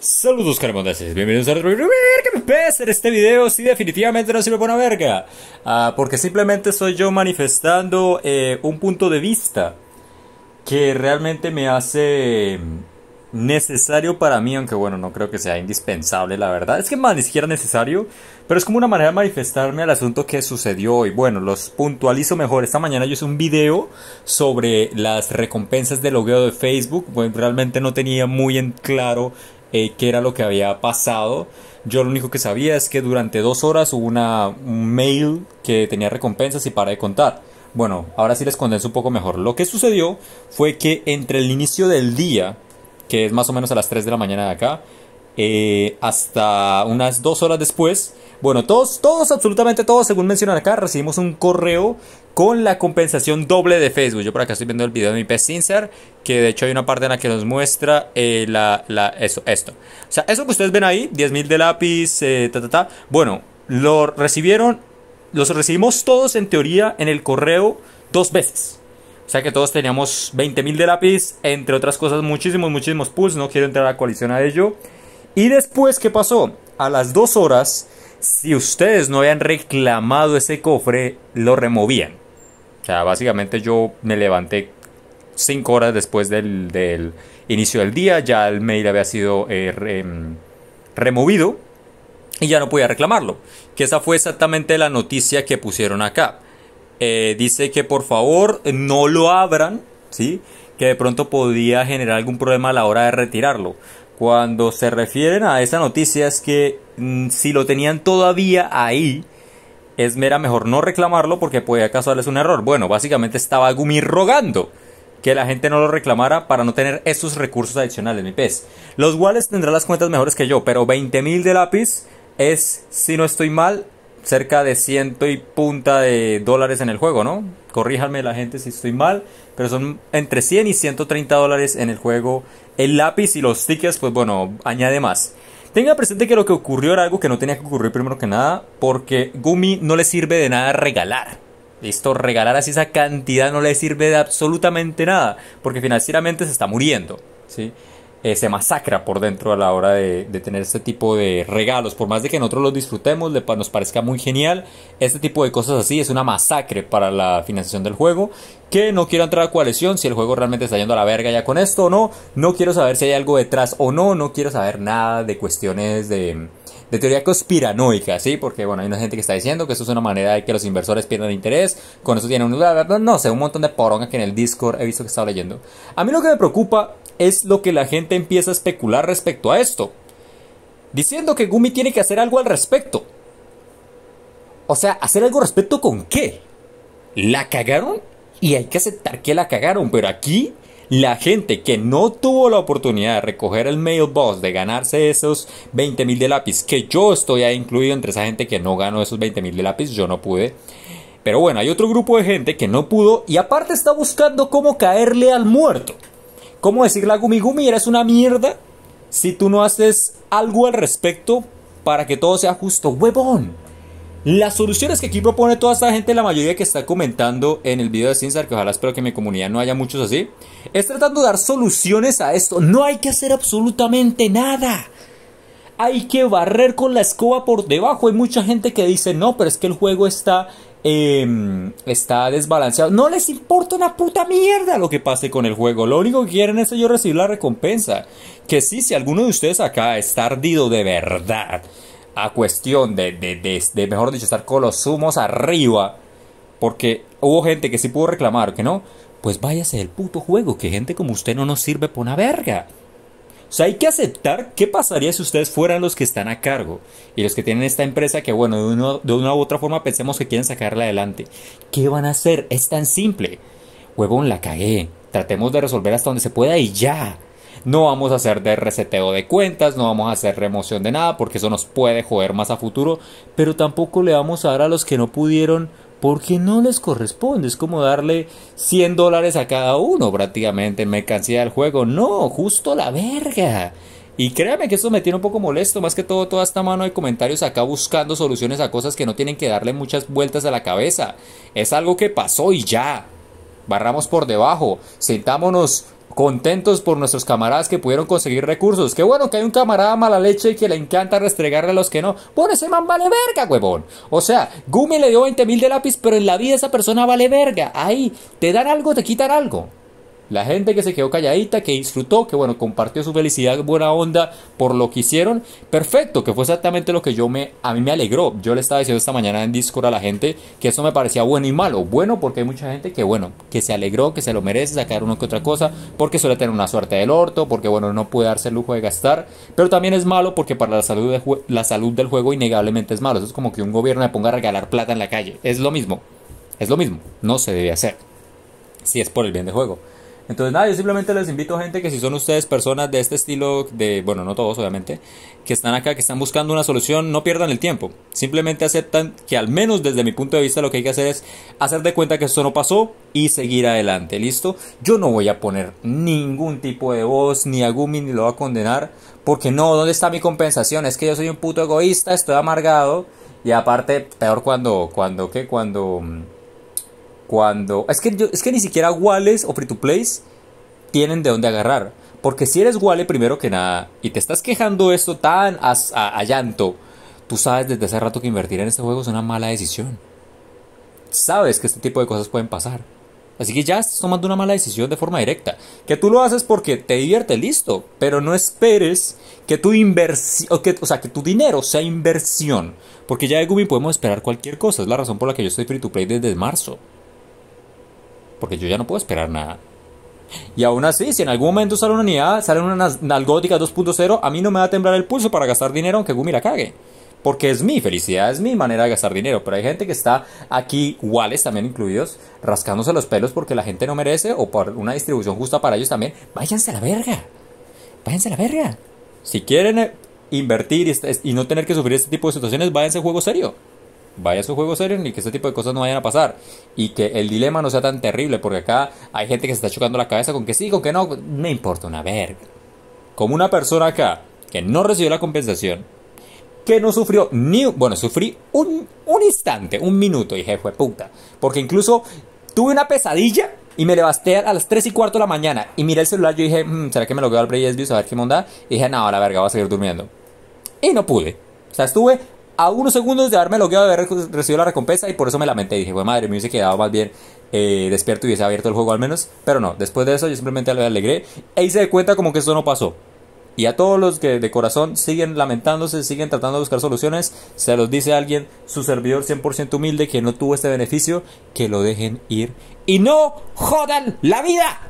Saludos caramondeses, bienvenidos a Ver me este video, sí definitivamente no sirve para una verga ah, Porque simplemente soy yo manifestando eh, un punto de vista Que realmente me hace necesario para mí, aunque bueno, no creo que sea indispensable la verdad Es que más ni siquiera necesario, pero es como una manera de manifestarme al asunto que sucedió hoy bueno, los puntualizo mejor, esta mañana yo hice un video sobre las recompensas de logueo de Facebook bueno, Realmente no tenía muy en claro eh, qué era lo que había pasado. Yo lo único que sabía es que durante dos horas hubo una, mail que tenía recompensas y para de contar. Bueno, ahora sí les condenso un poco mejor. Lo que sucedió fue que entre el inicio del día, que es más o menos a las 3 de la mañana de acá, eh, hasta unas dos horas después, bueno, todos, todos, absolutamente todos, según mencionan acá, recibimos un correo con la compensación doble de Facebook. Yo por acá estoy viendo el video de mi pez Sincer, que de hecho hay una parte en la que nos muestra eh, la, eso, esto. O sea, eso que ustedes ven ahí, 10.000 de lápiz, eh, ta, ta, ta. Bueno, lo recibieron, los recibimos todos en teoría en el correo dos veces. O sea que todos teníamos 20.000 de lápiz, entre otras cosas, muchísimos, muchísimos pulls. No quiero entrar a coalición a ello. Y después, ¿qué pasó? A las dos horas, si ustedes no habían reclamado ese cofre, lo removían. O sea, básicamente yo me levanté cinco horas después del, inicio del día, ya el mail había sido eh, em, removido y ya no podía reclamarlo. Que esa fue exactamente la noticia que pusieron acá. Eh, dice que por favor no lo abran, ¿sí? que de pronto podía generar algún problema a la hora de retirarlo. Cuando se refieren a esa noticia es que mm, si lo tenían todavía ahí, es mera mejor no reclamarlo porque puede acaso darles un error. Bueno, básicamente estaba Gumi rogando que la gente no lo reclamara para no tener esos recursos adicionales, mi pez. Los wallets tendrán las cuentas mejores que yo, pero 20.000 de lápiz es, si no estoy mal, cerca de ciento y punta de dólares en el juego, ¿no? Corríjanme la gente si estoy mal, pero son entre 100 y 130 dólares en el juego. El lápiz y los tickets, pues bueno, añade más. Tenga presente que lo que ocurrió era algo que no tenía que ocurrir primero que nada, porque Gumi no le sirve de nada regalar. Listo, regalar así esa cantidad no le sirve de absolutamente nada, porque financieramente se está muriendo. ¿sí? Eh, se masacra por dentro a la hora de, tener este tipo de regalos. Por más de que nosotros los disfrutemos, nos parezca muy genial, este tipo de cosas así es una masacre para la financiación del juego. Que no quiero entrar a coalición si el juego realmente está yendo a la verga ya con esto o no. No quiero saber si hay algo detrás o no. No quiero saber nada de cuestiones de, teoría conspiranoica, Porque, bueno, hay una gente que está diciendo que eso es una manera de que los inversores pierdan interés, con eso tiene un... No sé, un montón de poronga que en el Discord he visto que estaba leyendo. A mí lo que me preocupa es lo que la gente empieza a especular respecto a esto, diciendo que Gumi tiene que hacer algo al respecto. O sea, ¿hacer algo respecto con qué? ¿La cagaron? Y hay que aceptar que la cagaron, pero aquí la gente que no tuvo la oportunidad de recoger el mailbox, de ganarse esos 20 mil de lápiz, que yo estoy ahí incluido entre esa gente que no ganó esos 20 mil de lápiz, yo no pude. Pero bueno, hay otro grupo de gente que no pudo y aparte está buscando cómo caerle al muerto. ¿Cómo decir la Gumi Gumi? Eres una mierda si tú no haces algo al respecto para que todo sea justo. ¡Huevón! Las soluciones que aquí propone toda esta gente, la mayoría que está comentando en el video de Cinzar, que ojalá espero que en mi comunidad no haya muchos así, es tratando de dar soluciones a esto. No hay que hacer absolutamente nada. Hay que barrer con la escoba por debajo. Hay mucha gente que dice, no, pero es que el juego está Em, está desbalanceado. No les importa una puta mierda lo que pase con el juego. Lo único que quieren es yo recibir la recompensa. Que sí, si alguno de ustedes acá está ardido de verdad, a cuestión de, de, de, mejor dicho, estar con los humos arriba, porque hubo gente que sí pudo reclamar que no, pues váyase del puto juego, que gente como usted no nos sirve por una verga. O sea, hay que aceptar qué pasaría si ustedes fueran los que están a cargo y los que tienen esta empresa que, bueno, de, de una u otra forma pensemos que quieren sacarla adelante. ¿Qué van a hacer? Es tan simple. Huevón, la cagué. Tratemos de resolver hasta donde se pueda y ya. No vamos a hacer de reseteo de cuentas, no vamos a hacer remoción de nada porque eso nos puede joder más a futuro, pero tampoco le vamos a dar a los que no pudieron porque no les corresponde. Es como darle 100 dólares a cada uno prácticamente Me mercancía del juego. No, justo la verga. Y créame que esto me tiene un poco molesto, más que todo toda esta mano de comentarios acá buscando soluciones a cosas que no tienen que darle muchas vueltas a la cabeza. Es algo que pasó y ya. Barramos por debajo, sentámonos contentos por nuestros camaradas que pudieron conseguir recursos. Qué bueno que hay un camarada mala leche que le encanta restregarle a los que no. Bueno, ese man vale verga, huevón. O sea, Gumi le dio 20 mil de lápiz, pero en la vida esa persona vale verga. Ahí, te dan algo, te quitan algo. La gente que se quedó calladita, que disfrutó, que bueno, compartió su felicidad, buena onda por lo que hicieron. Perfecto, que fue exactamente lo que yo me, a mí me alegró. Yo le estaba diciendo esta mañana en Discord a la gente que eso me parecía bueno y malo. Bueno porque hay mucha gente que bueno, que se alegró, que se lo merece sacar uno que otra cosa, porque suele tener una suerte del orto, porque bueno, no puede darse el lujo de gastar. Pero también es malo porque para la salud, de la salud del juego innegablemente es malo. Eso es como que un gobierno le ponga a regalar plata en la calle. Es lo mismo. Es lo mismo. No se debe hacer. Si es por el bien del juego. Entonces, nada, yo simplemente les invito a gente que si son ustedes personas de este estilo, de, bueno, no todos obviamente, que están acá, que están buscando una solución, no pierdan el tiempo. Simplemente aceptan que al menos desde mi punto de vista lo que hay que hacer es hacer de cuenta que esto no pasó y seguir adelante, ¿listo? Yo no voy a poner ningún tipo de voz, ni a Gumi ni lo voy a condenar, porque no, ¿dónde está mi compensación? Es que yo soy un puto egoísta, estoy amargado y aparte, peor cuando, cuando, ¿qué? Cuando... Mm, es que, ni siquiera Wales o Free to Plays tienen de dónde agarrar. Porque si eres wallet, primero que nada y te estás quejando esto tan a, llanto, tú sabes desde hace rato que invertir en este juego es una mala decisión. Sabes que este tipo de cosas pueden pasar. Así que ya estás tomando una mala decisión de forma directa. Que tú lo haces porque te divierte, listo. Pero no esperes que tu inversión, o, sea, que tu dinero sea inversión. Porque ya de Gumi podemos esperar cualquier cosa. Es la razón por la que yo estoy free to play desde marzo porque yo ya no puedo esperar nada. Y aún así, si en algún momento sale una unidad, sale una Nalgótica 2.0, a mí no me va a temblar el pulso para gastar dinero aunque Gumi la cague. Porque es mi felicidad, es mi manera de gastar dinero. Pero hay gente que está aquí, iguales también incluidos, rascándose los pelos porque la gente no merece o por una distribución justa para ellos también. Váyanse a la verga. Váyanse a la verga. Si quieren eh, invertir y no tener que sufrir este tipo de situaciones, váyanse a juego serio vaya a juego serio ni que ese tipo de cosas no vayan a pasar. Y que el dilema no sea tan terrible, porque acá hay gente que se está chocando la cabeza con que sí, con que no. Me importa una verga. Como una persona acá que no recibió la compensación, que no sufrió ni. Bueno, sufrí un, instante, un minuto, y fue puta. Porque incluso tuve una pesadilla y me levanté a las 3 y cuarto de la mañana y miré el celular. Yo dije, mm, ¿será que me lo quedo al Play a ver qué onda. Y dije, no, la verga, voy a seguir durmiendo. Y no pude. O sea, estuve a unos segundos de haberme logueado de haber recibido la recompensa y por eso me lamenté. Dije, pues madre, me hubiese quedado más bien eh, despierto y hubiese abierto el juego al menos. Pero no, después de eso yo simplemente le alegré e hice de cuenta como que eso no pasó. Y a todos los que de corazón siguen lamentándose, siguen tratando de buscar soluciones, se los dice alguien, su servidor 100% humilde que no tuvo este beneficio, que lo dejen ir y no jodan la vida.